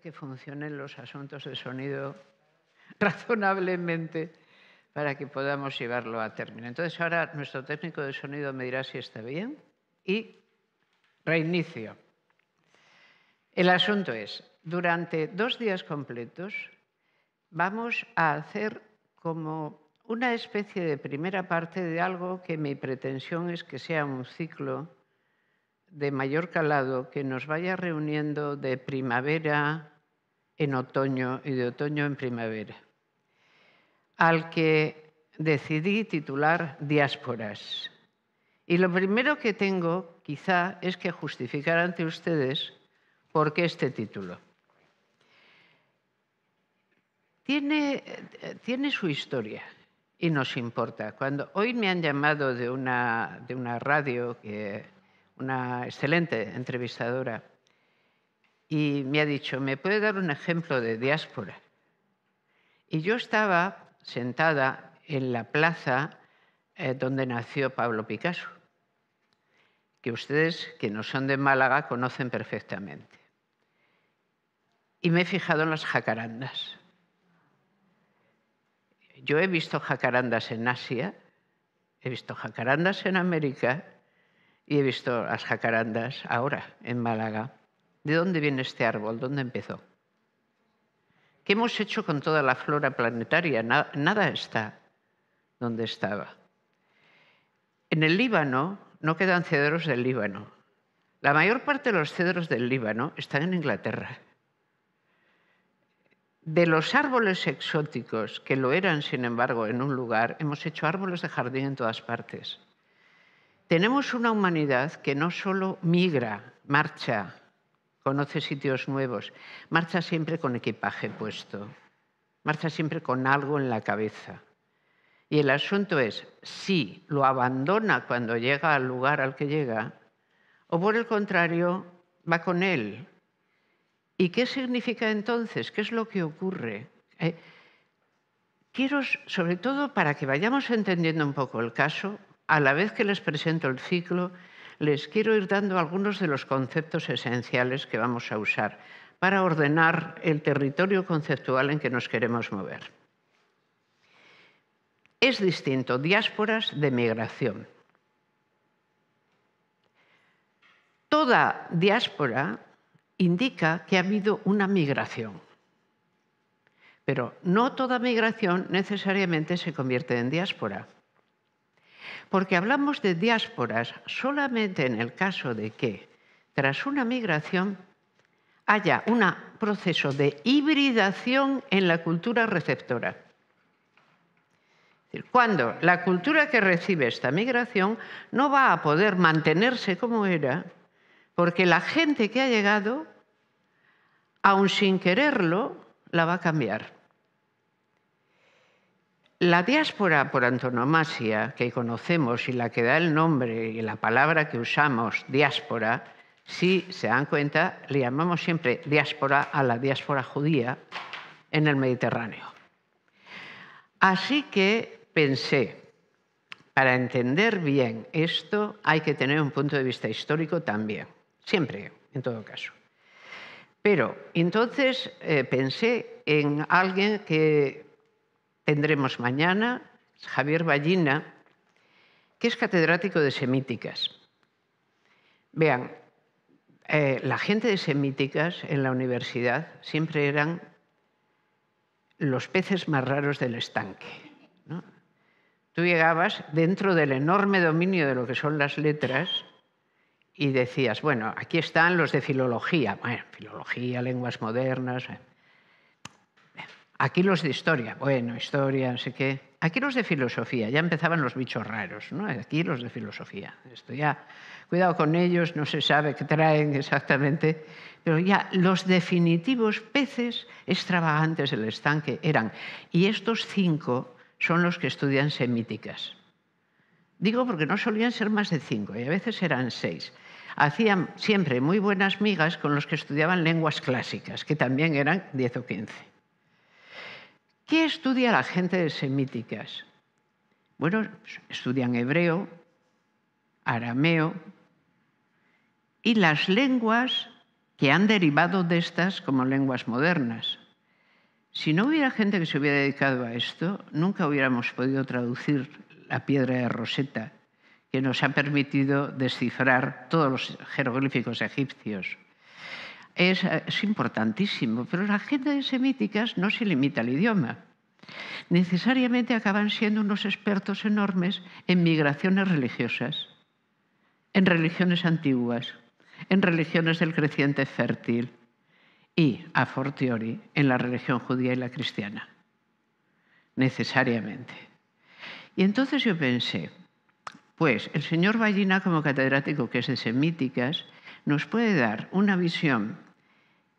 que funcionen los asuntos de sonido razonablemente para que podamos llevarlo a término. Entonces ahora nuestro técnico de sonido me dirá si está bien y reinicio. El asunto es, durante dos días completos vamos a hacer como una especie de primera parte de algo que mi pretensión es que sea un ciclo de mayor calado que nos vaya reuniendo de primavera en otoño y de otoño en primavera, al que decidí titular Diásporas. Y lo primero que tengo, quizá, es que justificar ante ustedes por qué este título. Tiene, su historia y nos importa. Cuando hoy me han llamado de una, de una radio que una excelente entrevistadora, y me ha dicho, ¿me puede dar un ejemplo de diáspora? Y yo estaba sentada en la plaza eh, donde nació Pablo Picasso, que ustedes, que no son de Málaga, conocen perfectamente. Y me he fijado en las jacarandas. Yo he visto jacarandas en Asia, he visto jacarandas en América y he visto las jacarandas ahora en Málaga. ¿De dónde viene este árbol? ¿Dónde empezó? ¿Qué hemos hecho con toda la flora planetaria? Nada está donde estaba. En el Líbano no quedan cedros del Líbano. La mayor parte de los cedros del Líbano están en Inglaterra. De los árboles exóticos, que lo eran, sin embargo, en un lugar, hemos hecho árboles de jardín en todas partes. Tenemos una humanidad que no solo migra, marcha, conoce sitios nuevos, marcha siempre con equipaje puesto, marcha siempre con algo en la cabeza. Y el asunto es si lo abandona cuando llega al lugar al que llega o por el contrario va con él. ¿Y qué significa entonces? ¿Qué es lo que ocurre? Eh, quiero, sobre todo para que vayamos entendiendo un poco el caso, a la vez que les presento el ciclo, les quiero ir dando algunos de los conceptos esenciales que vamos a usar para ordenar el territorio conceptual en que nos queremos mover. Es distinto diásporas de migración. Toda diáspora indica que ha habido una migración, pero no toda migración necesariamente se convierte en diáspora. Porque hablamos de diásporas solamente en el caso de que tras una migración haya un proceso de hibridación en la cultura receptora. Cuando la cultura que recibe esta migración no va a poder mantenerse como era, porque la gente que ha llegado, aun sin quererlo, la va a cambiar. La diáspora por antonomasia que conocemos y la que da el nombre y la palabra que usamos, diáspora, si se dan cuenta, le llamamos siempre diáspora a la diáspora judía en el Mediterráneo. Así que pensé, para entender bien esto hay que tener un punto de vista histórico también, siempre, en todo caso. Pero entonces eh, pensé en alguien que Tendremos mañana Javier Ballina, que es catedrático de semíticas. Vean, eh, la gente de semíticas en la universidad siempre eran los peces más raros del estanque. Tú llegabas dentro del enorme dominio de lo que son las letras y decías, bueno, aquí están los de filología, bueno, filología, lenguas modernas. Aquí los de historia, bueno, historia, no sé qué. Aquí los de filosofía, ya empezaban los bichos raros, ¿no? Aquí los de filosofía. Esto ya, cuidado con ellos, no se sabe qué traen exactamente, pero ya los definitivos peces extravagantes del estanque eran. Y estos cinco son los que estudian semíticas. Digo porque no solían ser más de cinco y a veces eran seis. Hacían siempre muy buenas migas con los que estudiaban lenguas clásicas, que también eran diez o quince. ¿Qué estudia la gente de semíticas? Bueno, estudian hebreo, arameo y las lenguas que han derivado de estas como lenguas modernas. Si no hubiera gente que se hubiera dedicado a esto, nunca hubiéramos podido traducir la piedra de Rosetta, que nos ha permitido descifrar todos los jeroglíficos egipcios. Eh, es, importantísimo, pero gente de semíticas no se limita al idioma. Necesariamente acaban siendo unos expertos enormes en migraciones religiosas, en religiones antiguas, en religiones del creciente fértil y, a fortiori, en la religión judía y la cristiana. Necesariamente. Y entonces yo pensé, pues el señor Ballina, como catedrático que es de semíticas, nos puede dar una visión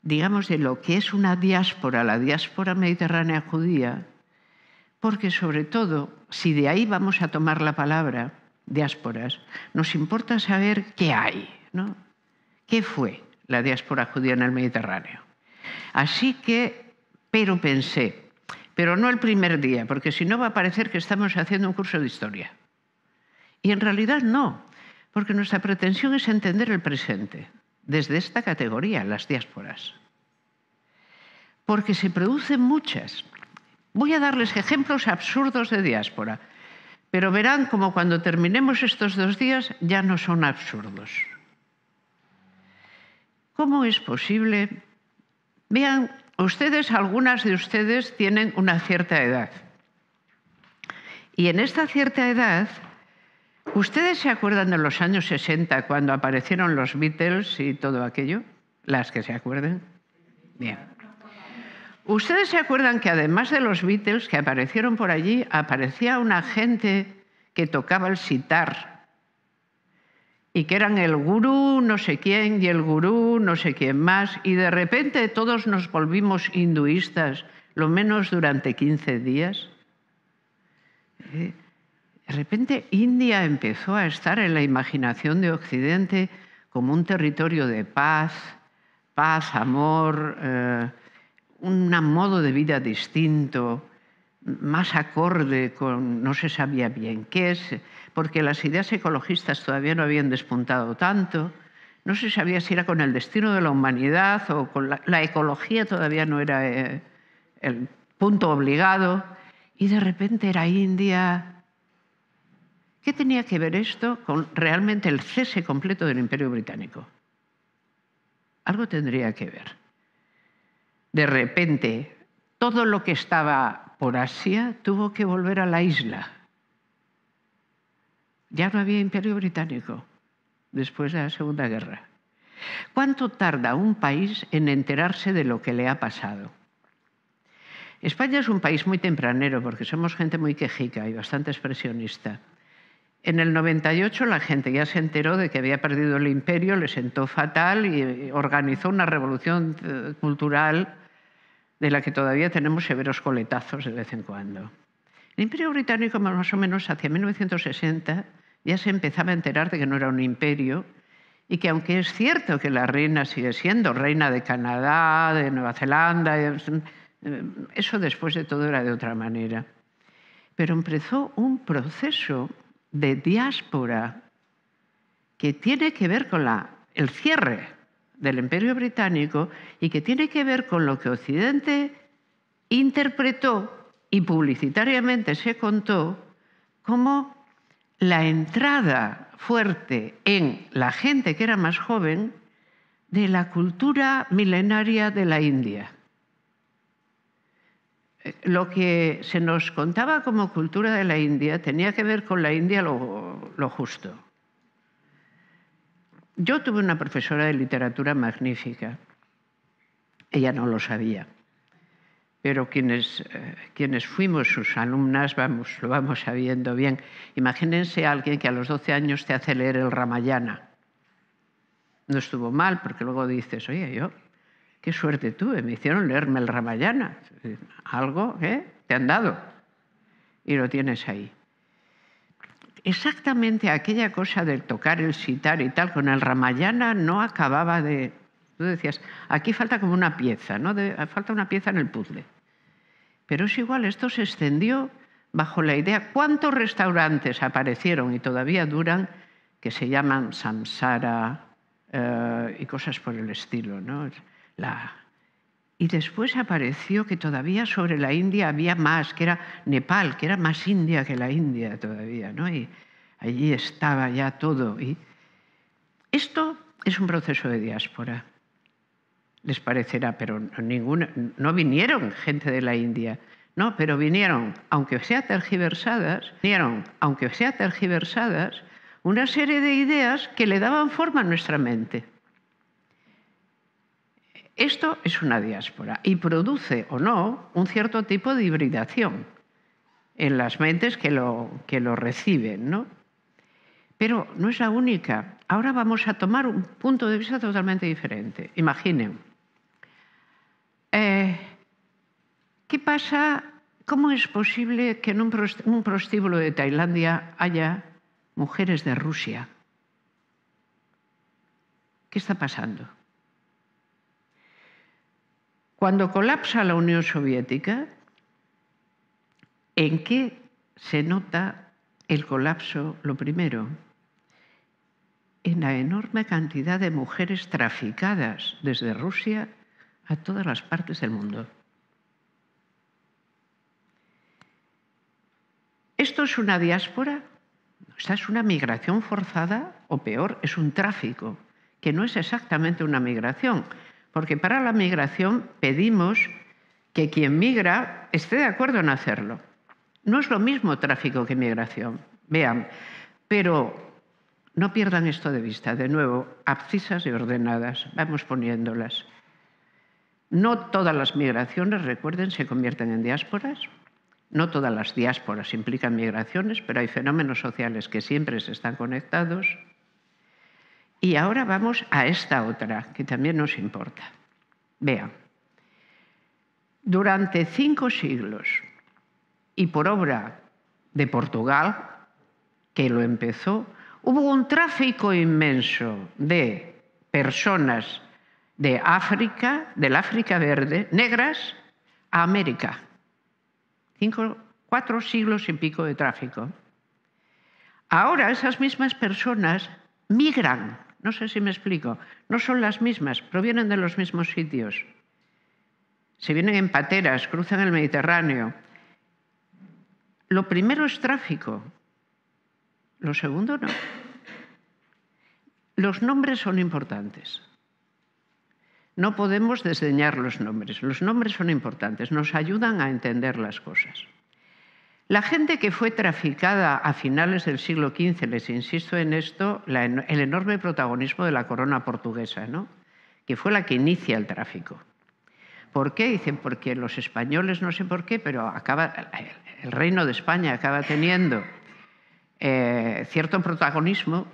digamos, de lo que es una diáspora, la diáspora mediterránea judía, porque sobre todo, si de ahí vamos a tomar la palabra diásporas, nos importa saber qué hay, ¿no? ¿Qué fue la diáspora judía en el Mediterráneo? Así que, pero pensé, pero no el primer día, porque si no va a parecer que estamos haciendo un curso de historia. Y en realidad no, porque nuestra pretensión es entender el presente desde esta categoría, las diásporas. Porque se producen muchas. Voy a darles ejemplos absurdos de diáspora, pero verán como cuando terminemos estos dos días ya no son absurdos. ¿Cómo es posible? Vean, ustedes, algunas de ustedes tienen una cierta edad. Y en esta cierta edad ¿Ustedes se acuerdan de los años 60 cuando aparecieron los Beatles y todo aquello? Las que se acuerden. Bien. ¿Ustedes se acuerdan que además de los Beatles que aparecieron por allí, aparecía una gente que tocaba el sitar? Y que eran el gurú no sé quién y el gurú no sé quién más. Y de repente todos nos volvimos hinduistas, lo menos durante 15 días. ¿Eh? De repente India empezó a estar en la imaginación de Occidente como un territorio de paz, paz, amor, eh, un modo de vida distinto, más acorde con no se sabía bien qué es, porque las ideas ecologistas todavía no habían despuntado tanto, no se sabía si era con el destino de la humanidad o con la, ecología todavía no era eh, el punto obligado, y de repente era India, ¿Qué tenía que ver esto con realmente el cese completo del Imperio Británico? Algo tendría que ver. De repente, todo lo que estaba por Asia tuvo que volver a la isla. Ya no había Imperio Británico después de la Segunda Guerra. ¿Cuánto tarda un país en enterarse de lo que le ha pasado? España es un país muy tempranero porque somos gente muy quejica y bastante expresionista. En el 98 la gente ya se enteró de que había perdido el imperio, le sentó fatal y eh, organizó una revolución eh, cultural de la que todavía tenemos severos coletazos de vez en cuando. El imperio británico más o menos hacia 1960 ya se empezaba a enterar de que no era un imperio y que aunque es cierto que la reina sigue siendo reina de Canadá, de Nueva Zelanda, eh, eso después de todo era de otra manera. Pero empezó un proceso de diáspora que tiene que ver con el cierre del imperio británico y que tiene que ver con lo que Occidente interpretó y publicitariamente se contó como la entrada fuerte en la gente que era más joven de la cultura milenaria de la India lo que se nos contaba como cultura de la India tenía que ver con la India lo, justo. Yo tuve una profesora de literatura magnífica. Ella no lo sabía. Pero quienes, eh, quienes fuimos sus alumnas, vamos, lo vamos sabiendo bien. Imagínense a alguien que a los 12 años te hace leer el Ramayana. No estuvo mal, porque luego dices, oye, yo qué suerte tuve, me hicieron leerme el Ramayana, algo ¿eh? te han dado y lo tienes ahí. Exactamente aquella cosa del tocar el sitar y tal, con el Ramayana no acababa de... Tú decías, aquí falta como una pieza, ¿no? falta una pieza en el puzzle. Pero es igual, esto se extendió bajo la idea, ¿cuántos restaurantes aparecieron y todavía duran que se llaman samsara eh, y cosas por el estilo? ¿no? Y después apareció que todavía sobre la India había más, que era Nepal, que era más India que la India todavía, ¿no? Y allí estaba ya todo. Y esto es un proceso de diáspora. Les parecerá, pero ninguna, no vinieron gente de la India. No, pero vinieron, aunque sea tergiversadas, vinieron, aunque sea tergiversadas, una serie de ideas que le daban forma a nuestra mente. Esto es una diáspora y produce o no un cierto tipo de hibridación en las mentes que lo, reciben. ¿no? Pero no es la única. Ahora vamos a tomar un punto de vista totalmente diferente. Imaginen, eh, ¿qué pasa? ¿Cómo es posible que en un prostíbulo de Tailandia haya mujeres de Rusia? ¿Qué está pasando? Cuando colapsa la Unión Soviética, ¿en qué se nota el colapso lo primero? En la enorme cantidad de mujeres traficadas desde Rusia a todas las partes del mundo. ¿Esto es una diáspora? Esta es una migración forzada o peor, es un tráfico, que no es exactamente una migración, porque para la migración pedimos que quien migra esté de acuerdo en hacerlo. No es lo mismo tráfico que migración, vean, pero no pierdan esto de vista. De nuevo, abscisas y ordenadas, vamos poniéndolas. No todas las migraciones, recuerden, se convierten en diásporas. No todas las diásporas implican migraciones, pero hay fenómenos sociales que siempre se están conectados. Y ahora vamos a esta otra, que también nos importa. Vean, durante cinco siglos y por obra de Portugal, que lo empezó, hubo un tráfico inmenso de personas de África, del África Verde, negras, a América. cuatro siglos y pico de tráfico. Ahora esas mismas personas migran no sé si me explico. No son las mismas, provienen de los mismos sitios. Se vienen en pateras, cruzan el Mediterráneo. Lo primero es tráfico, lo segundo no. Los nombres son importantes. No podemos desdeñar los nombres. Los nombres son importantes, nos ayudan a entender las cosas. La gente que fue traficada a finales del siglo XV, les insisto en esto, el enorme protagonismo de la corona portuguesa, ¿no? que fue la que inicia el tráfico. ¿Por qué? Dicen, porque los españoles, no sé por qué, pero acaba, el reino de España acaba teniendo eh, cierto protagonismo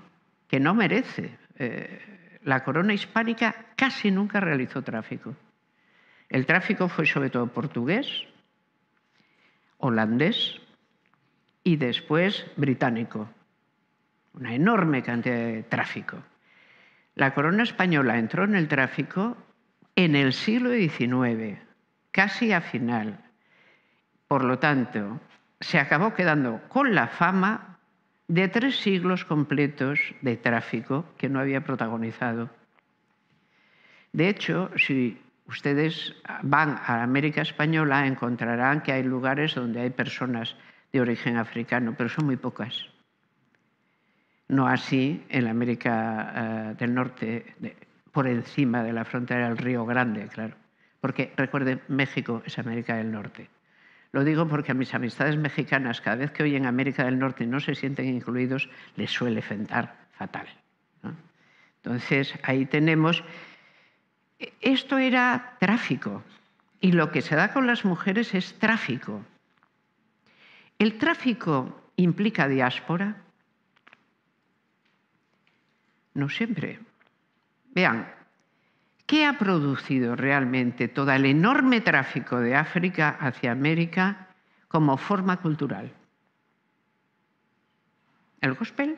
que no merece. Eh, la corona hispánica casi nunca realizó tráfico. El tráfico fue sobre todo portugués, holandés y después británico. Una enorme cantidad de tráfico. La corona española entró en el tráfico en el siglo XIX, casi a final. Por lo tanto, se acabó quedando con la fama de tres siglos completos de tráfico que no había protagonizado. De hecho, si ustedes van a América Española, encontrarán que hay lugares donde hay personas de origen africano, pero son muy pocas. No así en América eh, del Norte, por encima de la frontera del Río Grande, claro. Porque recuerden, México es América del Norte. Lo digo porque a mis amistades mexicanas, cada vez que oyen América del Norte no se sienten incluidos, les suele fentar fatal. Entonces, ahí tenemos... E-, esto era tráfico. Y lo que se da con las mujeres es tráfico. ¿El tráfico implica diáspora? No siempre. Vean, ¿qué ha producido realmente todo el enorme tráfico de África hacia América como forma cultural? ¿El gospel?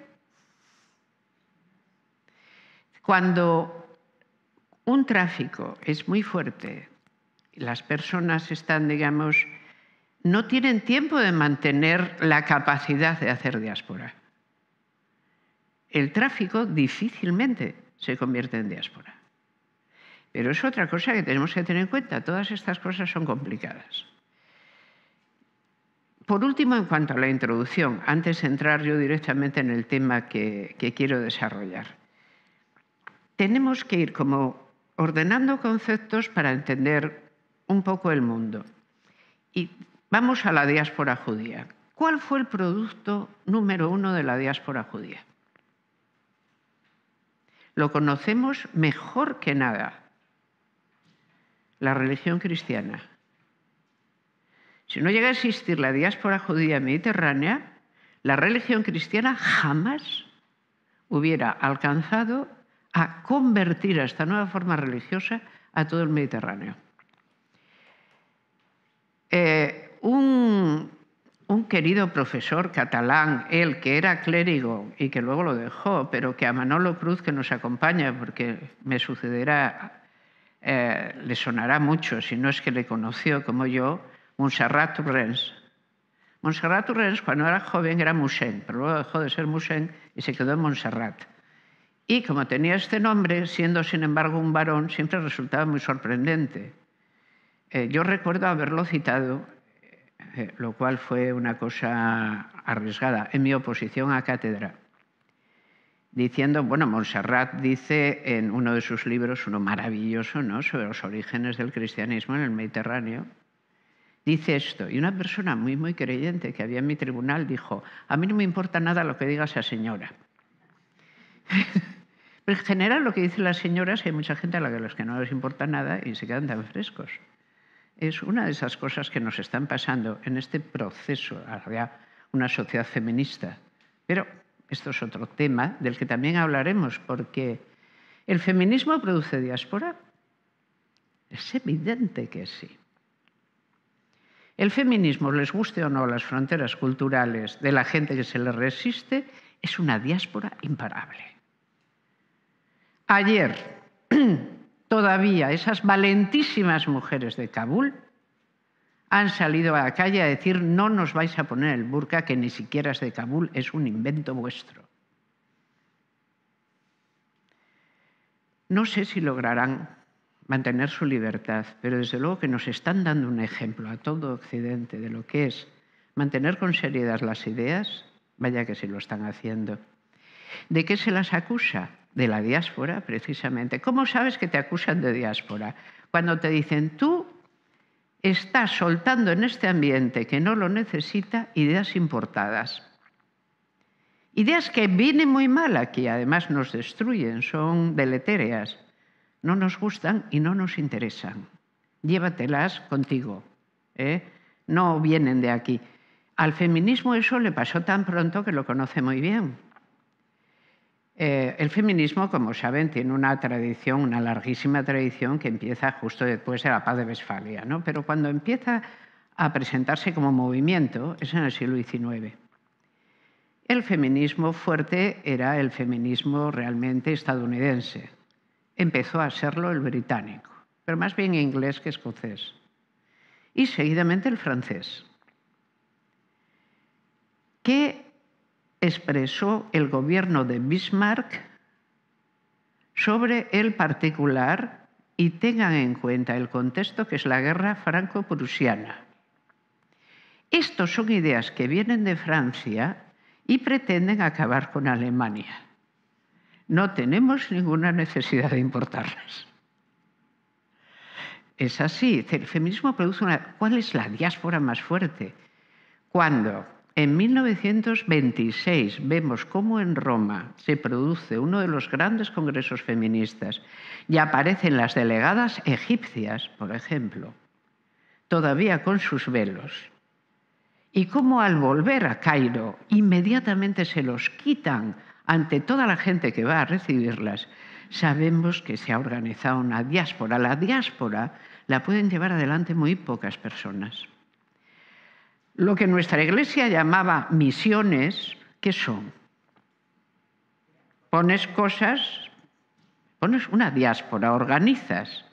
Cuando un tráfico es muy fuerte, las personas están, digamos, no tienen tiempo de mantener la capacidad de hacer diáspora. El tráfico difícilmente se convierte en diáspora. Pero es otra cosa que tenemos que tener en cuenta. Todas estas cosas son complicadas. Por último, en cuanto a la introducción, antes de entrar yo directamente en el tema que, quiero desarrollar, tenemos que ir como ordenando conceptos para entender un poco el mundo. Y Vamos a la diáspora judía. ¿Cuál fue el producto número uno de la diáspora judía? Lo conocemos mejor que nada, la religión cristiana. Si no llega a existir la diáspora judía mediterránea, la religión cristiana jamás hubiera alcanzado a convertir a esta nueva forma religiosa a todo el Mediterráneo. Eh, un, querido profesor catalán, él que era clérigo y que luego lo dejó, pero que a Manolo Cruz, que nos acompaña, porque me sucederá, eh, le sonará mucho, si no es que le conoció como yo, Montserrat Turrens. Montserrat Turrens cuando era joven, era musén, pero luego dejó de ser musén y se quedó en Montserrat. Y como tenía este nombre, siendo sin embargo un varón, siempre resultaba muy sorprendente. Eh, yo recuerdo haberlo citado eh, lo cual fue una cosa arriesgada, en mi oposición a cátedra, diciendo, bueno, Montserrat dice en uno de sus libros, uno maravilloso, ¿no?, sobre los orígenes del cristianismo en el Mediterráneo, dice esto, y una persona muy, muy creyente que había en mi tribunal dijo, a mí no me importa nada lo que diga esa señora. Pero en general lo que dicen las señoras, hay mucha gente a la que, que no les importa nada y se quedan tan frescos es una de esas cosas que nos están pasando en este proceso hacia una sociedad feminista. Pero esto es otro tema del que también hablaremos, porque ¿el feminismo produce diáspora? Es evidente que sí. El feminismo, les guste o no las fronteras culturales de la gente que se le resiste, es una diáspora imparable. Ayer Todavía esas valentísimas mujeres de Kabul han salido a la calle a decir no nos vais a poner el burka que ni siquiera es de Kabul, es un invento vuestro. No sé si lograrán mantener su libertad, pero desde luego que nos están dando un ejemplo a todo Occidente de lo que es mantener con seriedad las ideas, vaya que si lo están haciendo. ¿De qué se las acusa? De la diáspora, precisamente. ¿Cómo sabes que te acusan de diáspora? Cuando te dicen, tú estás soltando en este ambiente que no lo necesita ideas importadas. Ideas que vienen muy mal aquí, además nos destruyen, son deletéreas, no nos gustan y no nos interesan. Llévatelas contigo, ¿eh? no vienen de aquí. Al feminismo eso le pasó tan pronto que lo conoce muy bien. Eh, el feminismo, como saben, tiene una tradición, una larguísima tradición que empieza justo después de la paz de Westfalia, pero cuando empieza a presentarse como movimiento es en el siglo XIX. El feminismo fuerte era el feminismo realmente estadounidense. Empezó a serlo el británico, pero más bien inglés que escocés. Y seguidamente el francés. Que expresó el gobierno de Bismarck sobre el particular y tengan en cuenta el contexto que es la guerra franco-prusiana. Estos son ideas que vienen de Francia y pretenden acabar con Alemania. No tenemos ninguna necesidad de importarlas. Es así, el feminismo produce una... ¿Cuál es la diáspora más fuerte? Cuando en 1926 vemos cómo en Roma se produce uno de los grandes congresos feministas y aparecen las delegadas egipcias, por ejemplo, todavía con sus velos. Y cómo al volver a Cairo inmediatamente se los quitan ante toda la gente que va a recibirlas. Sabemos que se ha organizado una diáspora. La diáspora la pueden llevar adelante muy pocas personas lo que nuestra iglesia llamaba misiones, ¿qué son? Pones cosas, pones una diáspora, organizas.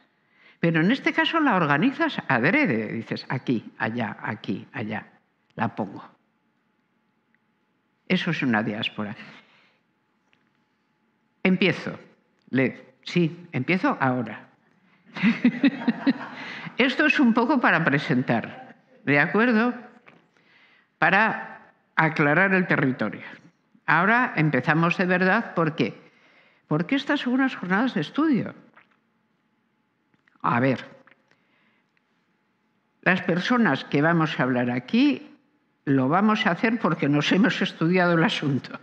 Pero en este caso la organizas adrede, dices aquí, allá, aquí, allá, la pongo. Eso es una diáspora. Empiezo. Le, sí, empiezo ahora. Esto es un poco para presentar, ¿de acuerdo? para aclarar el territorio. Ahora empezamos de verdad, ¿por qué? Porque estas son unas jornadas de estudio. A ver, las personas que vamos a hablar aquí lo vamos a hacer porque nos hemos estudiado el asunto.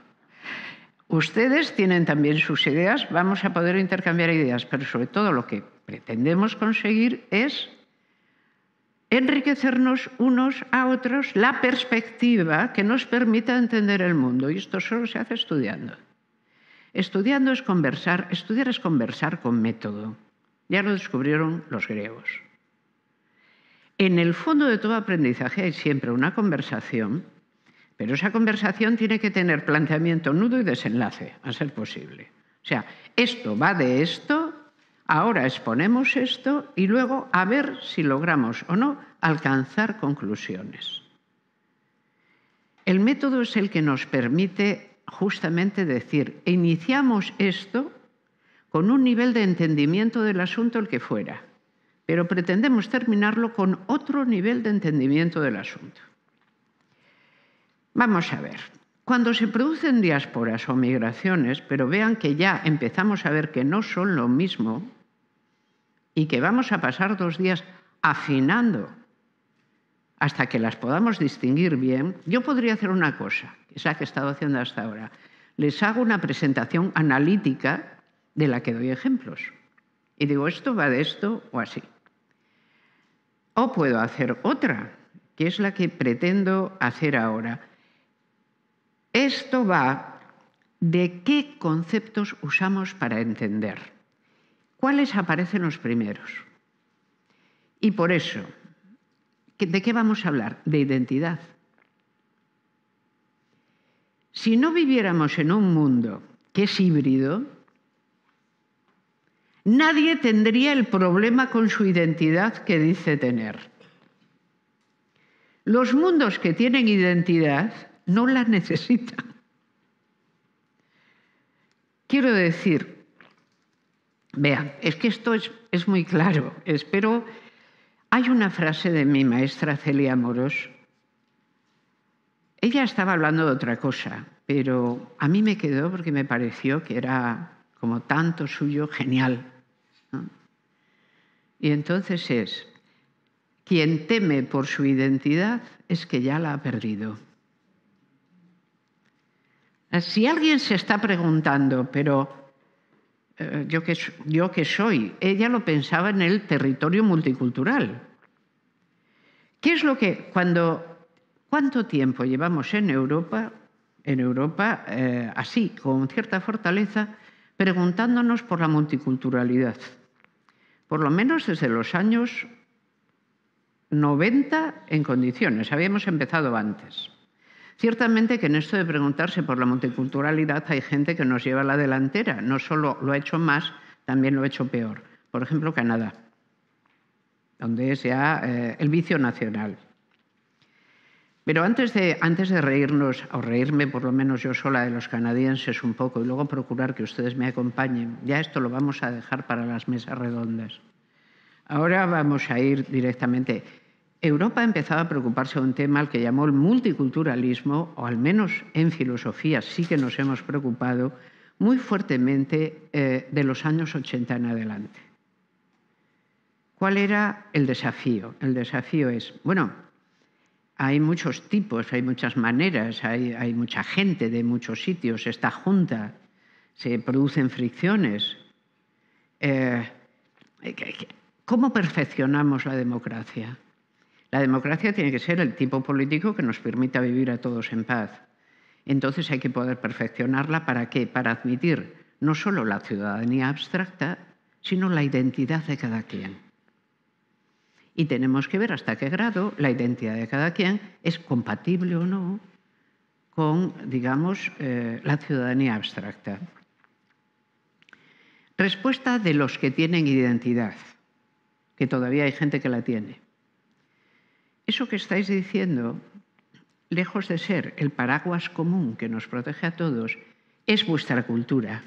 Ustedes tienen también sus ideas, vamos a poder intercambiar ideas, pero sobre todo lo que pretendemos conseguir es enriquecernos unos a otros la perspectiva que nos permita entender el mundo. Y esto solo se hace estudiando. Estudiando es conversar, estudiar es conversar con método. Ya lo descubrieron los griegos. En el fondo de todo aprendizaje hay siempre una conversación, pero esa conversación tiene que tener planteamiento nudo y desenlace, a ser posible. O sea, esto va de esto Ahora exponemos esto y luego a ver si logramos o no alcanzar conclusiones. El método es el que nos permite justamente decir, iniciamos esto con un nivel de entendimiento del asunto el que fuera, pero pretendemos terminarlo con otro nivel de entendimiento del asunto. Vamos a ver, cuando se producen diásporas o migraciones, pero vean que ya empezamos a ver que no son lo mismo, y que vamos a pasar dos días afinando hasta que las podamos distinguir bien, yo podría hacer una cosa, que es la que he estado haciendo hasta ahora. Les hago una presentación analítica de la que doy ejemplos. Y digo, esto va de esto o así. O puedo hacer otra, que es la que pretendo hacer ahora. Esto va de qué conceptos usamos para entender. ¿Cuáles aparecen los primeros? Y por eso, ¿de qué vamos a hablar? De identidad. Si no viviéramos en un mundo que es híbrido, nadie tendría el problema con su identidad que dice tener. Los mundos que tienen identidad no la necesitan. Quiero decir, Vean, es que esto es, muy claro. Espero. Hay una frase de mi maestra Celia Moros. Ella estaba hablando de otra cosa, pero a mí me quedó porque me pareció que era como tanto suyo genial. Y entonces es, quien teme por su identidad es que ya la ha perdido. Si alguien se está preguntando, pero eh, yo que, soy, ella lo pensaba en el territorio multicultural. ¿Qué es lo que cuando cuánto tiempo llevamos en Europa, en Europa eh, así con cierta fortaleza, preguntándonos por la multiculturalidad? Por lo menos desde los años 90 en condiciones. Habíamos empezado antes. Ciertamente que en esto de preguntarse por la multiculturalidad hay gente que nos lleva a la delantera, no solo lo ha hecho más, también lo ha hecho peor. Por ejemplo, Canadá, donde es ya eh, el vicio nacional. Pero antes de, antes de reírnos, o reírme por lo menos yo sola de los canadienses un poco, y luego procurar que ustedes me acompañen, ya esto lo vamos a dejar para las mesas redondas. Ahora vamos a ir directamente. Europa empezaba a preocuparse de un tema al que llamó el multiculturalismo, o al menos en filosofía sí que nos hemos preocupado muy fuertemente eh, de los años 80 en adelante. ¿Cuál era el desafío? El desafío es, bueno, hay muchos tipos, hay muchas maneras, hay, mucha gente de muchos sitios, está junta, se producen fricciones. Eh, ¿Cómo perfeccionamos la democracia? La democracia tiene que ser el tipo político que nos permita vivir a todos en paz. Entonces hay que poder perfeccionarla para qué? Para admitir no solo la ciudadanía abstracta, sino la identidad de cada quien. Y tenemos que ver hasta qué grado la identidad de cada quien es compatible o no con, digamos, eh, la ciudadanía abstracta. Respuesta de los que tienen identidad, que todavía hay gente que la tiene. Eso que estáis diciendo, lejos de ser el paraguas común que nos protege a todos, es vuestra cultura,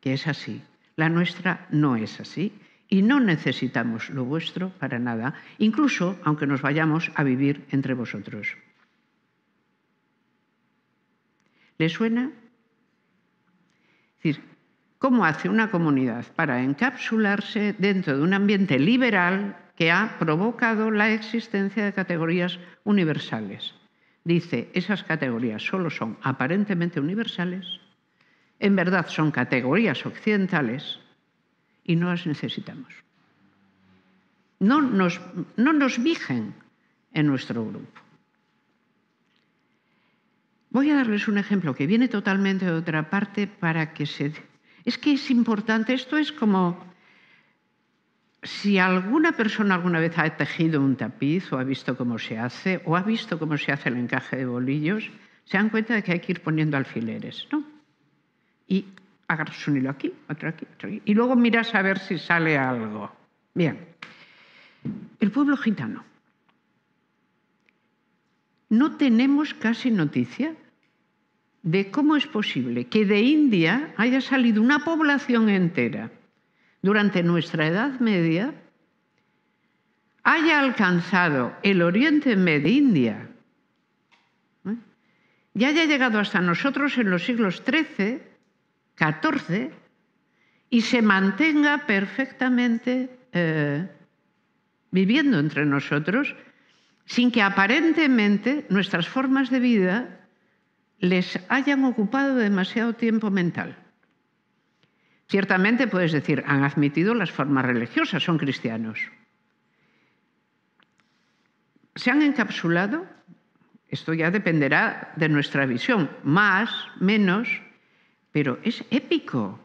que es así. La nuestra no es así y no necesitamos lo vuestro para nada, incluso aunque nos vayamos a vivir entre vosotros. ¿Le suena? Es decir, ¿cómo hace una comunidad para encapsularse dentro de un ambiente liberal que ha provocado la existencia de categorías universales. Dice, esas categorías solo son aparentemente universales, en verdad son categorías occidentales y no las necesitamos. No nos, nos vigen en nuestro grupo. Voy a darles un ejemplo que viene totalmente de otra parte para que se... Es que es importante, esto es como si alguna persona alguna vez ha tejido un tapiz o ha visto cómo se hace, o ha visto cómo se hace el encaje de bolillos, se dan cuenta de que hay que ir poniendo alfileres, ¿no? Y agarras un hilo aquí, otro aquí, otro aquí, y luego miras a ver si sale algo. Bien, el pueblo gitano. No tenemos casi noticia de cómo es posible que de India haya salido una población entera durante nuestra Edad Media haya alcanzado el Oriente Medio India ¿eh? y haya llegado hasta nosotros en los siglos XIII, XIV y se mantenga perfectamente eh, viviendo entre nosotros sin que aparentemente nuestras formas de vida les hayan ocupado demasiado tiempo mental. Ciertamente puedes decir, han admitido las formas religiosas, son cristianos. Se han encapsulado, esto ya dependerá de nuestra visión, más, menos, pero es épico.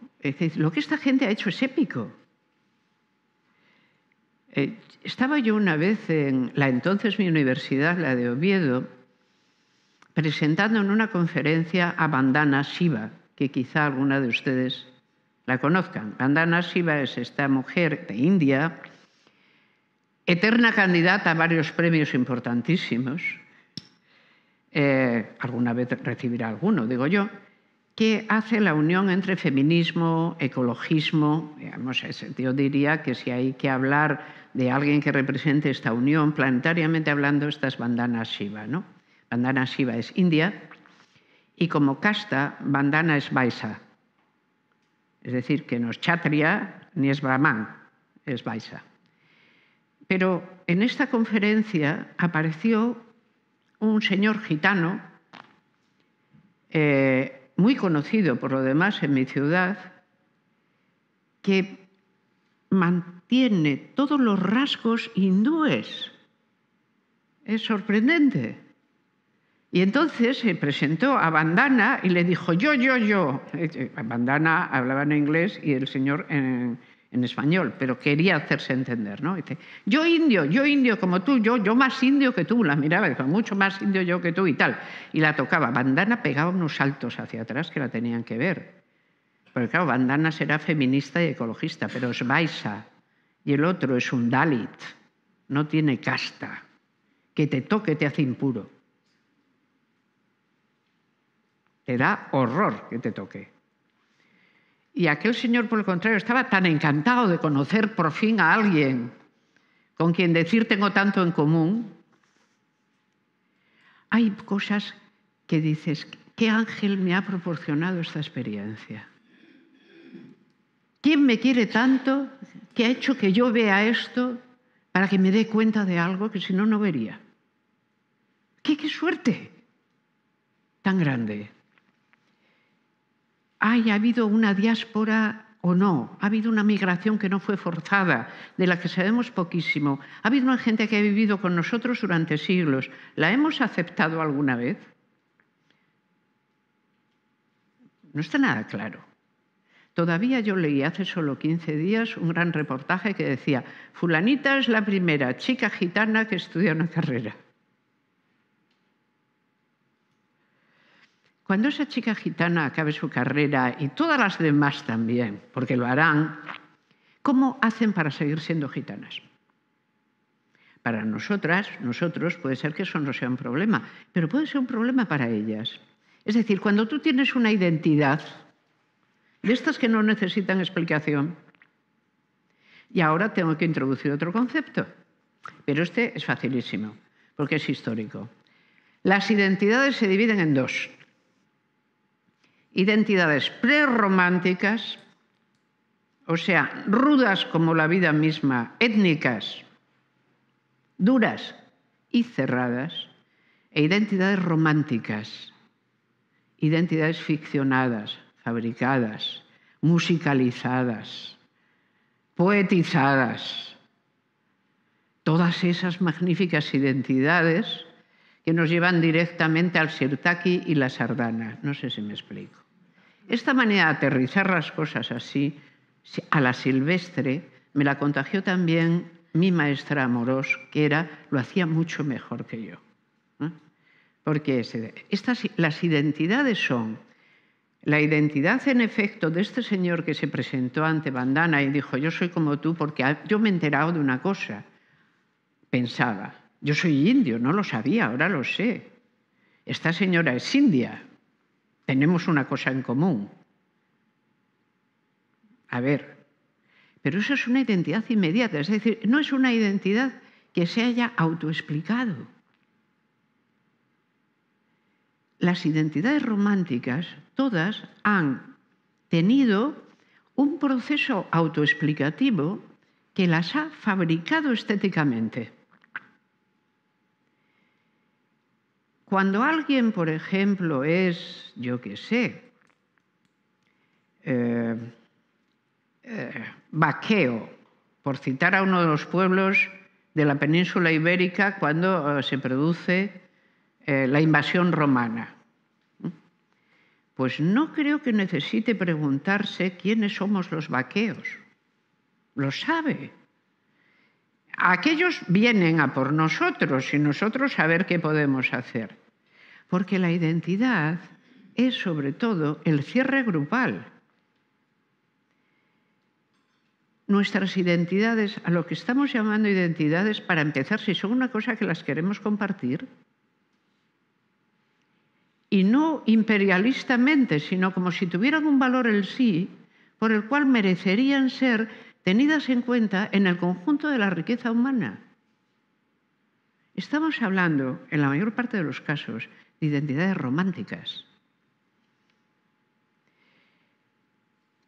lo que esta gente ha hecho es épico. Eh, estaba yo una vez en la entonces mi universidad, la de Oviedo, presentando en una conferencia a Bandana Shiva, que quizá alguna de ustedes la conozcan. Bandana Shiva es esta mujer de India, eterna candidata a varios premios importantísimos, eh, alguna vez recibirá alguno, digo yo, que hace la unión entre feminismo, ecologismo, yo diría que si hay que hablar de alguien que represente esta unión, planetariamente hablando, esta es Shiva. ¿no? Bandana Shiva es India y como casta, bandana es Vaisa, es decir, que no es chatria ni es brahman, es baisa. Pero en esta conferencia apareció un señor gitano, eh, muy conocido por lo demás en mi ciudad, que mantiene todos los rasgos hindúes. Es sorprendente. Y entonces se eh, presentó a Bandana y le dijo, yo, yo, yo. Eh, eh, Bandana hablaba en inglés y el señor en, español, pero quería hacerse entender, ¿no? dice, yo indio, yo indio como tú, yo, yo más indio que tú. La miraba, dijo, mucho más indio yo que tú y tal. Y la tocaba. Bandana pegaba unos saltos hacia atrás que la tenían que ver. Porque claro, Bandana será feminista y ecologista, pero es baisa. Y el otro es un Dalit, no tiene casta. Que te toque te hace impuro. Te da horror que te toque. Y aquel señor, por el contrario, estaba tan encantado de conocer por fin a alguien con quien decir tengo tanto en común. Hay cosas que dices, ¿qué ángel me ha proporcionado esta experiencia? ¿Quién me quiere tanto que ha hecho que yo vea esto para que me dé cuenta de algo que si no, no vería? ¡Qué, qué suerte tan grande! ¿Ha habido una diáspora o no, ha habido una migración que no fue forzada, de la que sabemos poquísimo, ha habido una gente que ha vivido con nosotros durante siglos, ¿la hemos aceptado alguna vez? No está nada claro. Todavía yo leí hace solo 15 días un gran reportaje que decía, fulanita es la primera chica gitana que estudia una carrera. Cuando esa chica gitana acabe su carrera y todas las demás también, porque lo harán, ¿cómo hacen para seguir siendo gitanas? Para nosotras, nosotros, puede ser que eso no sea un problema, pero puede ser un problema para ellas. Es decir, cuando tú tienes una identidad, de estas que no necesitan explicación, y ahora tengo que introducir otro concepto, pero este es facilísimo, porque es histórico. Las identidades se dividen en dos, identidades prerrománticas, o sea, rudas como la vida misma, étnicas, duras y cerradas, e identidades románticas, identidades ficcionadas, fabricadas, musicalizadas, poetizadas. Todas esas magníficas identidades que nos llevan directamente al Sirtaki y la Sardana. No sé si me explico. Esta manera de aterrizar las cosas así, a la silvestre, me la contagió también mi maestra Amorós, que era, lo hacía mucho mejor que yo. ¿eh? Porque estas, las identidades son la identidad, en efecto, de este señor que se presentó ante Bandana y dijo, yo soy como tú, porque yo me he enterado de una cosa. Pensaba, yo soy indio, no lo sabía, ahora lo sé. Esta señora es india, tenemos una cosa en común. A ver, pero eso es una identidad inmediata, es decir, no es una identidad que se haya autoexplicado. Las identidades románticas, todas han tenido un proceso autoexplicativo que las ha fabricado estéticamente. Cuando alguien, por ejemplo, es, yo qué sé, eh, eh, vaqueo, por citar a uno de los pueblos de la península ibérica cuando eh, se produce la invasión romana. Pues no creo que necesite preguntarse quiénes somos los vaqueos. Lo sabe. Aquellos vienen a por nosotros y nosotros a ver qué podemos hacer porque la identidad es sobre todo el cierre grupal. Nuestras identidades, a lo que estamos llamando identidades, para empezar, si son una cosa que las queremos compartir, y no imperialistamente, sino como si tuvieran un valor el sí, por el cual merecerían ser tenidas en cuenta en el conjunto de la riqueza humana. Estamos hablando, en la mayor parte de los casos, identidades románticas.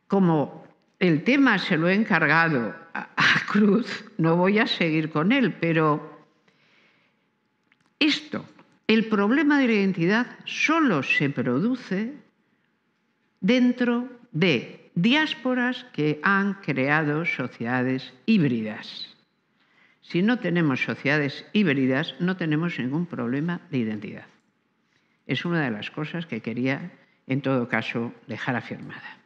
Como el tema se lo he encargado a, Cruz, no voy a seguir con él, pero esto, el problema de la identidad solo se produce dentro de diásporas que han creado sociedades híbridas. Si no tenemos sociedades híbridas, no tenemos ningún problema de identidad es una de las cosas que quería, en todo caso, dejar afirmada.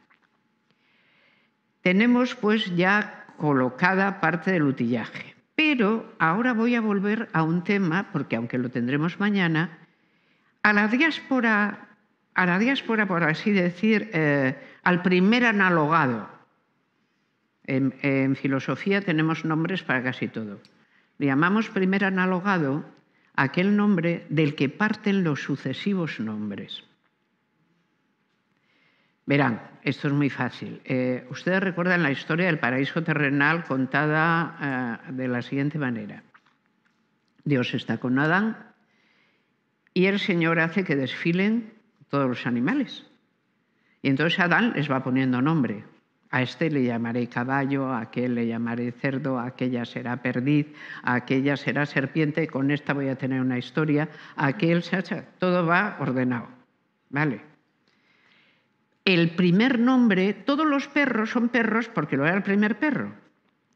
Tenemos pues ya colocada parte del utillaje, pero ahora voy a volver a un tema, porque aunque lo tendremos mañana, a la diáspora, a la diáspora por así decir, eh, al primer analogado. En, en filosofía tenemos nombres para casi todo. Le llamamos primer analogado aquel nombre del que parten los sucesivos nombres. Verán, esto es muy fácil. Eh, ustedes recuerdan la historia del paraíso terrenal contada eh, de la siguiente manera. Dios está con Adán y el Señor hace que desfilen todos los animales. Y entonces Adán les va poniendo nombre. A este le llamaré caballo, a aquel le llamaré cerdo, aquella será perdiz, aquella será serpiente, con esta voy a tener una historia, a aquel todo va ordenado. ¿Vale? El primer nombre, todos los perros son perros porque lo era el primer perro.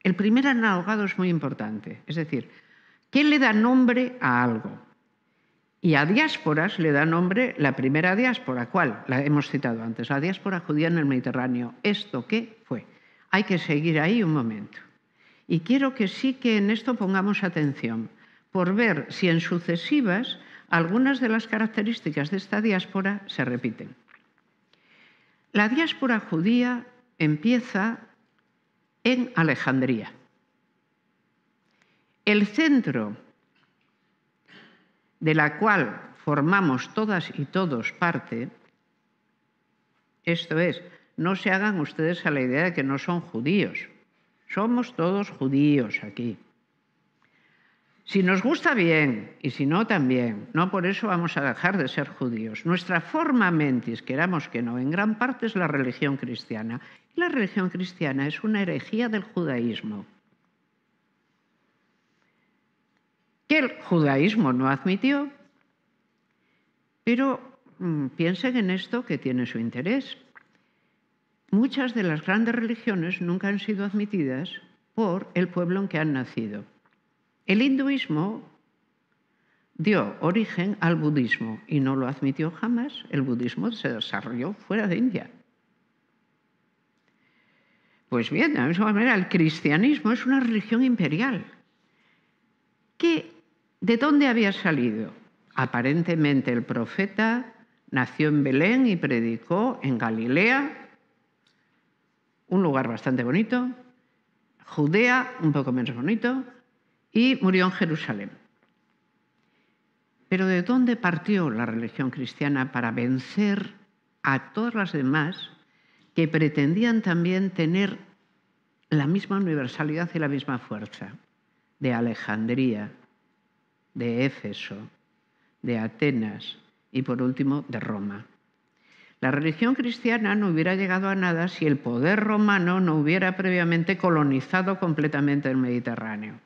El primer analogado es muy importante, es decir, ¿quién le da nombre a algo? Y a diásporas le da nombre la primera diáspora, ¿cuál? La hemos citado antes, la diáspora judía en el Mediterráneo. ¿Esto qué fue? Hay que seguir ahí un momento. Y quiero que sí que en esto pongamos atención, por ver si en sucesivas algunas de las características de esta diáspora se repiten. La diáspora judía empieza en Alejandría. El centro de la cual formamos todas y todos parte, esto es, no se hagan ustedes a la idea de que no son judíos. Somos todos judíos aquí. Si nos gusta bien y si no también, no por eso vamos a dejar de ser judíos. Nuestra forma mentis, queramos que no, en gran parte es la religión cristiana. Y la religión cristiana es una herejía del judaísmo. el judaísmo no admitió, pero mm, piensen en esto que tiene su interés. Muchas de las grandes religiones nunca han sido admitidas por el pueblo en que han nacido. El hinduismo dio origen al budismo y no lo admitió jamás. El budismo se desarrolló fuera de India. Pues bien, de la misma manera, el cristianismo es una religión imperial que ¿De dónde había salido? Aparentemente el profeta nació en Belén y predicó en Galilea, un lugar bastante bonito, Judea, un poco menos bonito, y murió en Jerusalén. Pero ¿de dónde partió la religión cristiana para vencer a todas las demás que pretendían también tener la misma universalidad y la misma fuerza? De Alejandría, de Éfeso, de Atenas y por último de Roma. La religión cristiana no hubiera llegado a nada si el poder romano no hubiera previamente colonizado completamente el Mediterráneo.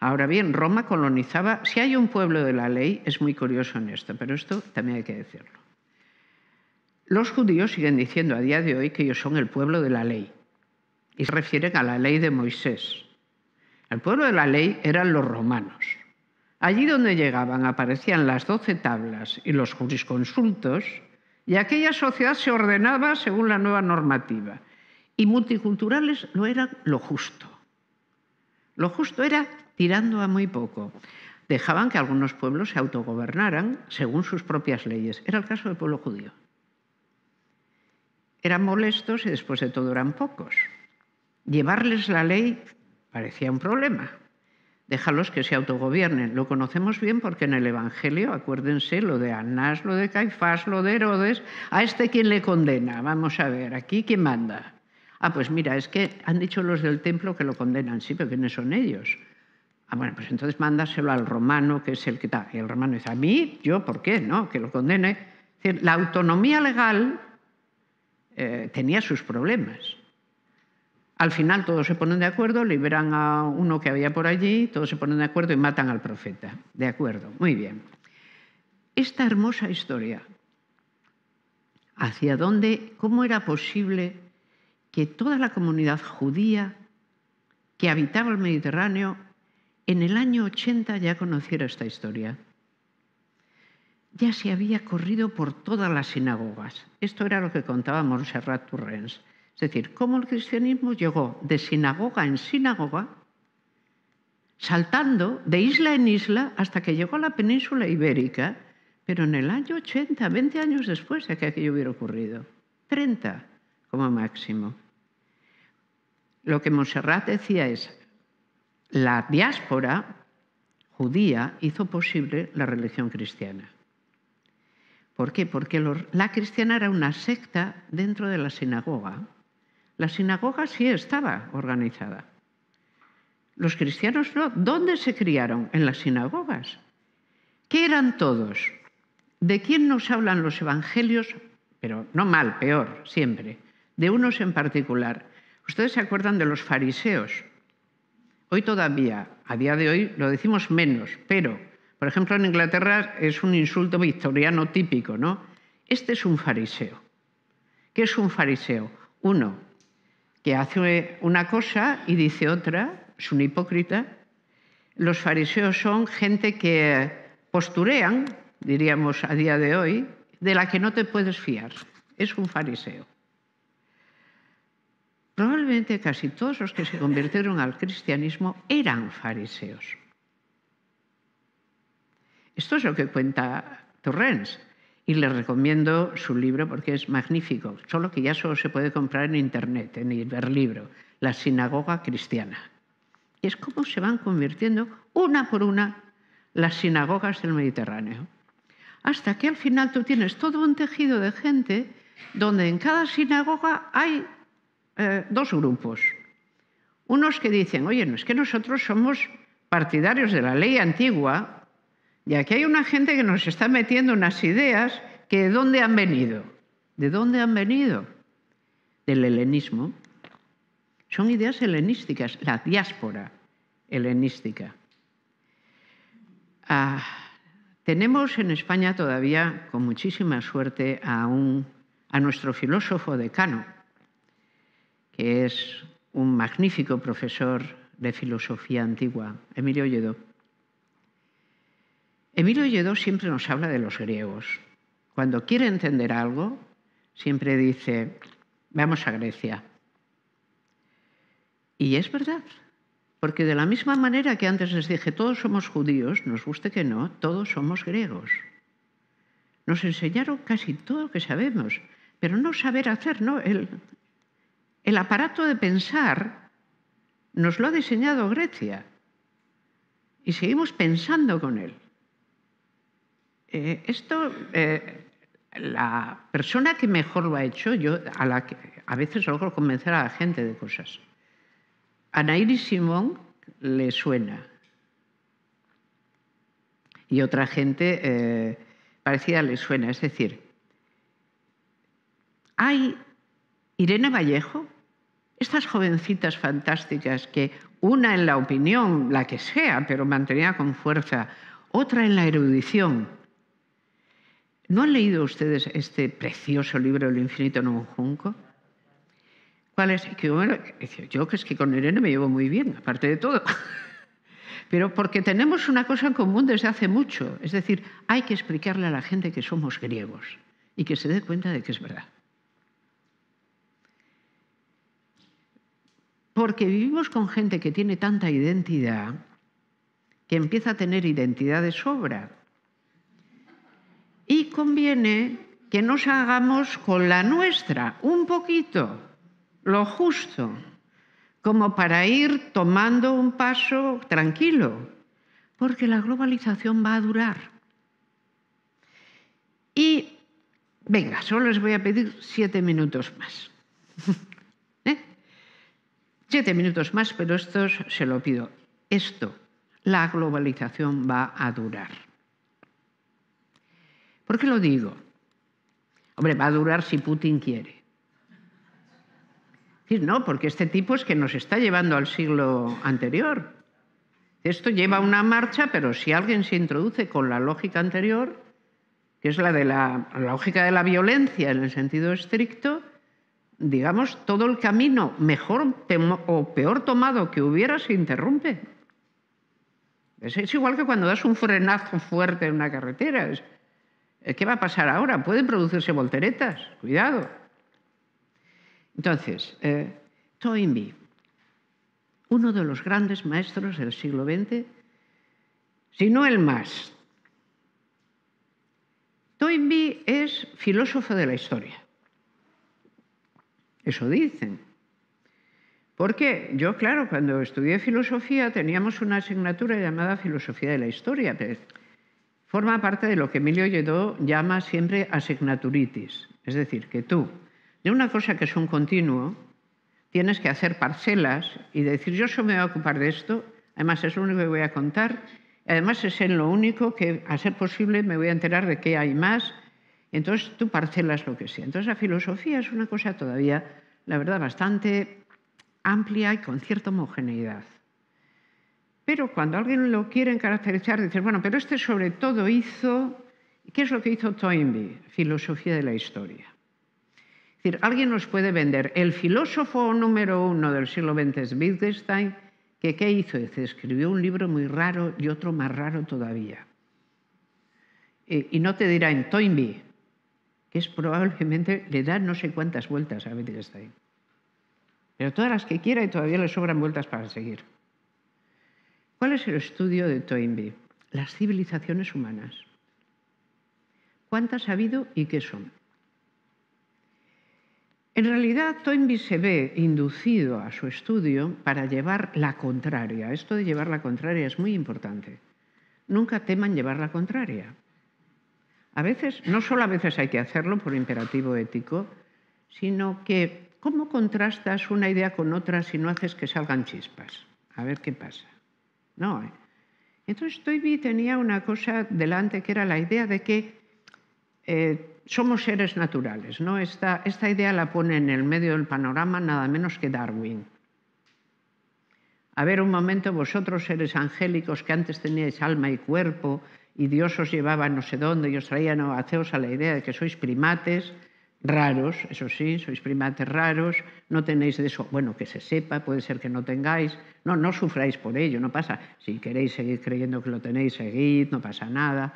Ahora bien, Roma colonizaba, si hay un pueblo de la ley, es muy curioso en esto, pero esto también hay que decirlo. Los judíos siguen diciendo a día de hoy que ellos son el pueblo de la ley y se refieren a la ley de Moisés, el pueblo de la ley eran los romanos. Allí donde llegaban aparecían las doce tablas y los jurisconsultos, y aquella sociedad se ordenaba según la nueva normativa. Y multiculturales no eran lo justo. Lo justo era tirando a muy poco. Dejaban que algunos pueblos se autogobernaran según sus propias leyes. Era el caso del pueblo judío. Eran molestos y después de todo eran pocos. Llevarles la ley parecía un problema. Déjalos que se autogobiernen. Lo conocemos bien porque en el Evangelio, acuérdense, lo de Anás, lo de Caifás, lo de Herodes, a este quién le condena. Vamos a ver, aquí quién manda. Ah, pues mira, es que han dicho los del templo que lo condenan, sí, pero ¿quiénes son ellos? Ah, bueno, pues entonces mándaselo al romano, que es el que está. Y el romano dice, ¿a mí? ¿Yo por qué? No, que lo condene. la autonomía legal eh, tenía sus problemas. Al final todos se ponen de acuerdo, liberan a uno que había por allí, todos se ponen de acuerdo y matan al profeta. De acuerdo, muy bien. Esta hermosa historia, hacia dónde, cómo era posible que toda la comunidad judía que habitaba el Mediterráneo en el año 80 ya conociera esta historia. Ya se había corrido por todas las sinagogas. Esto era lo que contaba Montserrat Turrens. Es decir, cómo el cristianismo llegó de sinagoga en sinagoga, saltando de isla en isla hasta que llegó a la península ibérica, pero en el año 80, 20 años después de que aquello hubiera ocurrido, 30 como máximo. Lo que Monserrat decía es, la diáspora judía hizo posible la religión cristiana. ¿Por qué? Porque la cristiana era una secta dentro de la sinagoga. La sinagoga sí estaba organizada. Los cristianos no. ¿Dónde se criaron? En las sinagogas. ¿Qué eran todos? ¿De quién nos hablan los evangelios? Pero no mal, peor, siempre. De unos en particular. Ustedes se acuerdan de los fariseos. Hoy todavía, a día de hoy, lo decimos menos, pero, por ejemplo, en Inglaterra es un insulto victoriano típico, ¿no? Este es un fariseo. ¿Qué es un fariseo? Uno, que hace una cosa y dice otra, es un hipócrita. Los fariseos son gente que posturean, diríamos a día de hoy, de la que no te puedes fiar. Es un fariseo. Probablemente casi todos los que se convirtieron al cristianismo eran fariseos. Esto es lo que cuenta Torrens y les recomiendo su libro porque es magnífico, solo que ya solo se puede comprar en internet, en Iberlibro, La Sinagoga Cristiana. Y es como se van convirtiendo una por una las sinagogas del Mediterráneo. Hasta que al final tú tienes todo un tejido de gente donde en cada sinagoga hay eh, dos grupos. Unos que dicen, oye, no es que nosotros somos partidarios de la ley antigua, y aquí hay una gente que nos está metiendo unas ideas que de dónde han venido. ¿De dónde han venido? Del helenismo. Son ideas helenísticas, la diáspora helenística. Ah, tenemos en España todavía, con muchísima suerte, a, a nuestro filósofo decano, que es un magnífico profesor de filosofía antigua, Emilio Lledó Emilio Lledó siempre nos habla de los griegos. Cuando quiere entender algo, siempre dice, vamos a Grecia. Y es verdad, porque de la misma manera que antes les dije, todos somos judíos, nos guste que no, todos somos griegos. Nos enseñaron casi todo lo que sabemos, pero no saber hacer, ¿no? el aparato de pensar nos lo ha diseñado Grecia y seguimos pensando con él. Eh, esto, eh, la persona que mejor lo ha hecho, yo a la que a veces logro convencer a la gente de cosas. Anairis Simón le suena. Y otra gente eh, parecida le suena. Es decir, hay Irene Vallejo, estas jovencitas fantásticas que una en la opinión, la que sea, pero mantenía con fuerza, otra en la erudición, ¿No han leído ustedes este precioso libro El infinito en un junco? ¿Cuál es? Yo que es que con Irene me llevo muy bien, aparte de todo. Pero porque tenemos una cosa en común desde hace mucho. Es decir, hay que explicarle a la gente que somos griegos y que se dé cuenta de que es verdad. Porque vivimos con gente que tiene tanta identidad que empieza a tener identidad de sobra y conviene que nos hagamos con la nuestra un poquito, lo justo, como para ir tomando un paso tranquilo, porque la globalización va a durar. Y venga, solo les voy a pedir siete minutos más. ¿Eh? Siete minutos más, pero esto se lo pido. Esto, la globalización va a durar. ¿Por qué lo digo? Hombre, va a durar si Putin quiere. no, porque este tipo es que nos está llevando al siglo anterior. Esto lleva una marcha, pero si alguien se introduce con la lógica anterior, que es la de la, lógica de la violencia en el sentido estricto, digamos, todo el camino, mejor o peor tomado que hubiera, se interrumpe. Es, igual que cuando das un frenazo fuerte en una carretera. Eh, ¿Qué va a pasar ahora? Pueden producirse volteretas, cuidado. Entonces, eh, Toynbee, uno de los grandes maestros del siglo XX, si no el más. Toynbee es filósofo de la historia. Eso dicen. Porque yo, claro, cuando estudié filosofía teníamos una asignatura llamada filosofía de la historia. Pero Forma parte de lo que Emilio Lledó llama siempre asignaturitis, es decir, que tú, de una cosa que es un continuo, tienes que hacer parcelas y decir, yo solo me voy a ocupar de esto, además es lo único que voy a contar, además es en lo único que, a ser posible, me voy a enterar de qué hay más, entonces tú parcelas lo que sea. Entonces la filosofía es una cosa todavía, la verdad, bastante amplia y con cierta homogeneidad. Pero cuando alguien lo quiere caracterizar, decir bueno, pero este sobre todo hizo, ¿qué es lo que hizo Toynbee? Filosofía de la historia. decir, alguien nos puede vender. El filósofo número uno del siglo XX Wittgenstein, que ¿qué hizo? escribió un libro muy raro y otro más raro todavía. Y, no te dirá en Toynbee, que es probablemente, le da no sé cuántas vueltas a Wittgenstein. Pero todas las que quiera y todavía le sobran vueltas para seguir. ¿Cuál es el estudio de Toynbee? Las civilizaciones humanas. ¿Cuántas ha habido y qué son? En realidad, Toynbee se ve inducido a su estudio para llevar la contraria. Esto de llevar la contraria es muy importante. Nunca teman llevar la contraria. A veces, no solo a veces hay que hacerlo por imperativo ético, sino que ¿cómo contrastas una idea con otra si no haces que salgan chispas? A ver qué pasa. Eh. Entonces Toby tenía una cosa delante que era la idea de que eh, somos seres naturales. ¿no? Esta, esta idea la pone en el medio del panorama nada menos que Darwin. A ver un momento, vosotros seres angélicos que antes teníais alma y cuerpo y Dios os llevaba no sé dónde y os traía no, a la idea de que sois primates, raros, eso sí, sois primates raros, no tenéis de eso, bueno, que se sepa, puede ser que no tengáis, no, no sufráis por ello, no pasa, si queréis seguir creyendo que lo tenéis, seguid, no pasa nada,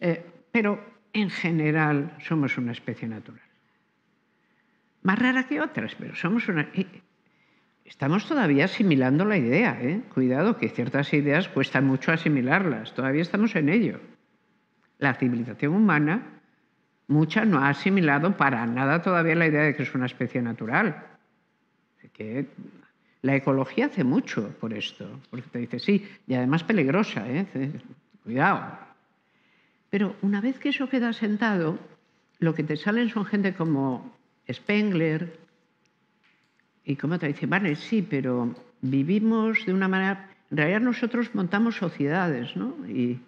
eh, pero en general somos una especie natural. Más rara que otras, pero somos una... Estamos todavía asimilando la idea, eh, cuidado que ciertas ideas cuesta mucho asimilarlas, todavía estamos en ello. La civilización humana mucha no ha asimilado para nada todavía la idea de que es una especie natural. Que la ecología hace mucho por esto, porque te dice, sí, y además peligrosa, ¿eh? cuidado. Pero una vez que eso queda sentado, lo que te salen son gente como Spengler, y como te dice, vale, sí, pero vivimos de una manera... En realidad nosotros montamos sociedades, ¿no? Y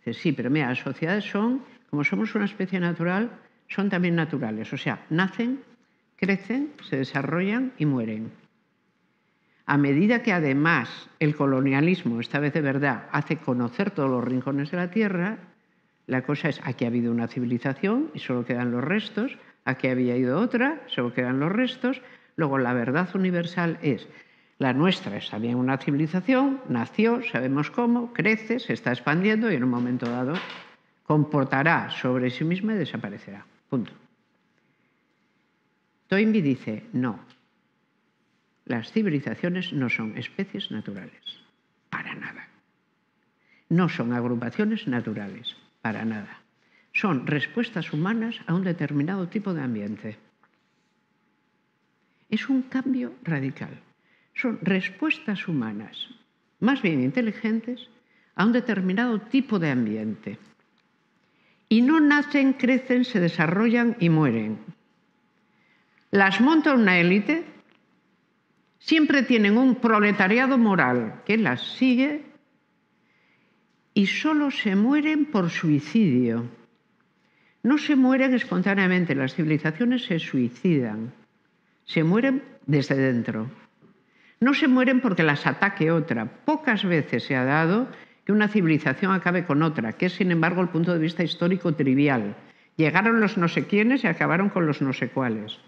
dices, sí, pero mira, las sociedades son como somos una especie natural, son también naturales, o sea, nacen, crecen, se desarrollan y mueren. A medida que además el colonialismo, esta vez de verdad, hace conocer todos los rincones de la Tierra, la cosa es, aquí ha habido una civilización y solo quedan los restos, aquí había ido otra, solo quedan los restos, luego la verdad universal es, la nuestra es también una civilización, nació, sabemos cómo, crece, se está expandiendo y en un momento dado comportará sobre sí misma y desaparecerá. Punto. Toynbee dice, no, las civilizaciones no son especies naturales, para nada. No son agrupaciones naturales, para nada. Son respuestas humanas a un determinado tipo de ambiente. Es un cambio radical. Son respuestas humanas, más bien inteligentes, a un determinado tipo de ambiente y no nacen, crecen, se desarrollan y mueren. Las monta una élite, siempre tienen un proletariado moral que las sigue y solo se mueren por suicidio. No se mueren espontáneamente, las civilizaciones se suicidan, se mueren desde dentro. No se mueren porque las ataque otra. Pocas veces se ha dado que una civilización acabe con otra, que es sin embargo el punto de vista histórico trivial. Llegaron los no sé quiénes y acabaron con los no sé cuáles.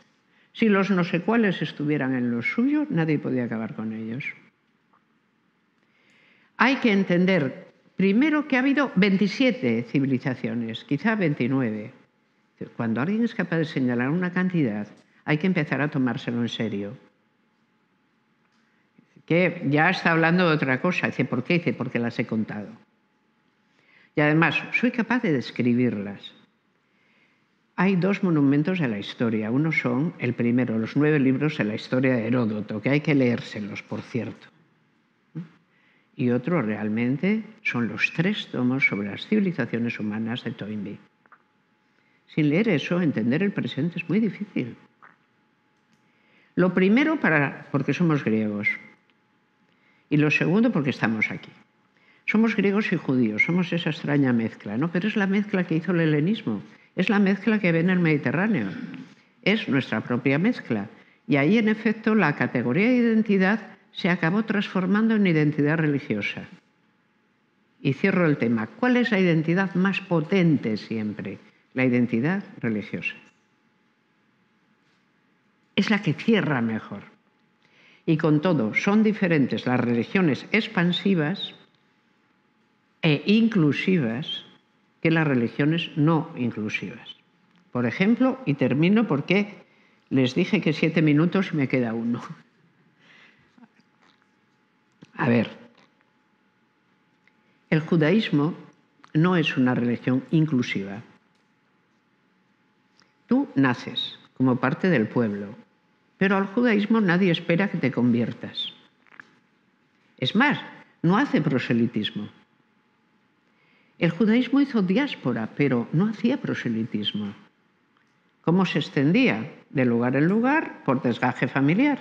Si los no sé cuáles estuvieran en lo suyo, nadie podía acabar con ellos. Hay que entender, primero, que ha habido 27 civilizaciones, quizá 29. Cuando alguien es capaz de señalar una cantidad, hay que empezar a tomárselo en serio que ya está hablando de otra cosa. Dice, ¿por qué? Dice, porque las he contado. Y además, soy capaz de describirlas. Hay dos monumentos de la historia. Uno son, el primero, los nueve libros de la historia de Heródoto, que hay que leérselos, por cierto. Y otro realmente son los tres tomos sobre las civilizaciones humanas de Toynbee. Sin leer eso, entender el presente es muy difícil. Lo primero, para, porque somos griegos, y lo segundo, porque estamos aquí. Somos griegos y judíos, somos esa extraña mezcla, ¿no? Pero es la mezcla que hizo el helenismo, es la mezcla que ve en el Mediterráneo, es nuestra propia mezcla. Y ahí, en efecto, la categoría de identidad se acabó transformando en identidad religiosa. Y cierro el tema. ¿Cuál es la identidad más potente siempre? La identidad religiosa. Es la que cierra mejor y con todo son diferentes las religiones expansivas e inclusivas que las religiones no inclusivas. Por ejemplo, y termino porque les dije que siete minutos y me queda uno. A ver, el judaísmo no es una religión inclusiva. Tú naces como parte del pueblo, pero al judaísmo nadie espera que te conviertas. Es más, no hace proselitismo. El judaísmo hizo diáspora, pero no hacía proselitismo. ¿Cómo se extendía? De lugar en lugar, por desgaje familiar.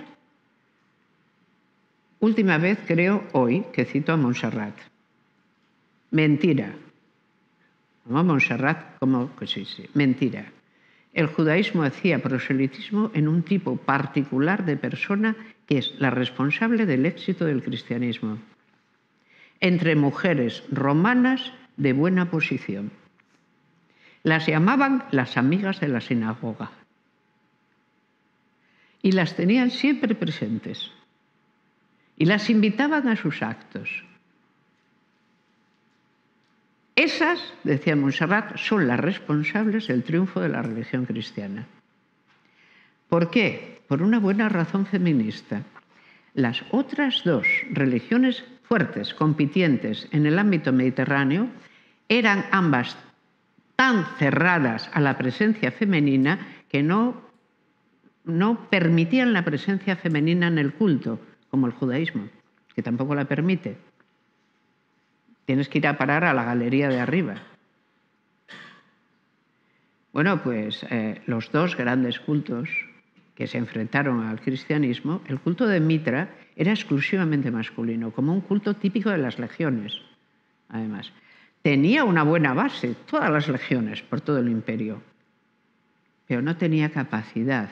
Última vez, creo, hoy, que cito a Montserrat. Mentira. No, Montserrat, como pues mentira. El judaísmo hacía proselitismo en un tipo particular de persona que es la responsable del éxito del cristianismo, entre mujeres romanas de buena posición. Las llamaban las amigas de la sinagoga y las tenían siempre presentes y las invitaban a sus actos. Esas, decía Montserrat, son las responsables del triunfo de la religión cristiana. ¿Por qué? Por una buena razón feminista. Las otras dos religiones fuertes, compitientes en el ámbito mediterráneo, eran ambas tan cerradas a la presencia femenina que no, no permitían la presencia femenina en el culto, como el judaísmo, que tampoco la permite. Tienes que ir a parar a la galería de arriba. Bueno, pues eh, los dos grandes cultos que se enfrentaron al cristianismo, el culto de Mitra era exclusivamente masculino, como un culto típico de las legiones, además. Tenía una buena base, todas las legiones por todo el imperio, pero no tenía capacidad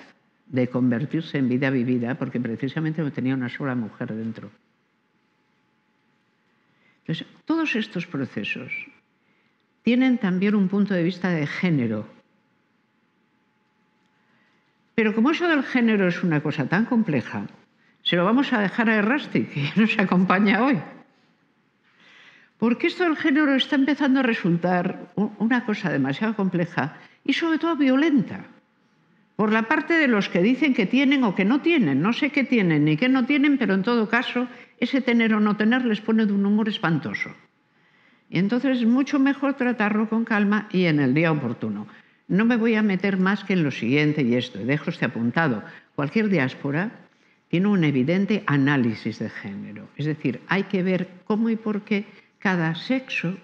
de convertirse en vida vivida porque precisamente no tenía una sola mujer dentro todos estos procesos tienen también un punto de vista de género. Pero como eso del género es una cosa tan compleja, se lo vamos a dejar a Errasti, que nos acompaña hoy. Porque esto del género está empezando a resultar una cosa demasiado compleja y sobre todo violenta. Por la parte de los que dicen que tienen o que no tienen, no sé qué tienen ni qué no tienen, pero en todo caso ese tener o no tener les pone de un humor espantoso. Y entonces es mucho mejor tratarlo con calma y en el día oportuno. No me voy a meter más que en lo siguiente y esto, dejo este apuntado. Cualquier diáspora tiene un evidente análisis de género. Es decir, hay que ver cómo y por qué cada sexo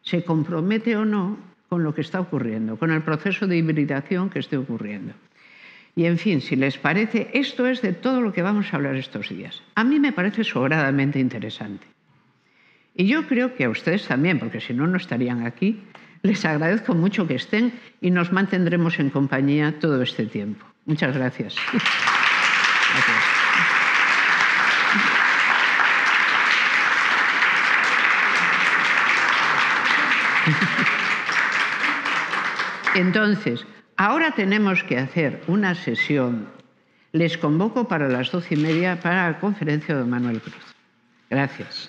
se compromete o no con lo que está ocurriendo, con el proceso de hibridación que esté ocurriendo. Y en fin, si les parece, esto es de todo lo que vamos a hablar estos días. A mí me parece sobradamente interesante. Y yo creo que a ustedes también, porque si no, no estarían aquí. Les agradezco mucho que estén y nos mantendremos en compañía todo este tiempo. Muchas gracias. gracias. Entonces, Ahora tenemos que hacer una sesión. Les convoco para las doce y media para la conferencia de Manuel Cruz. Gracias.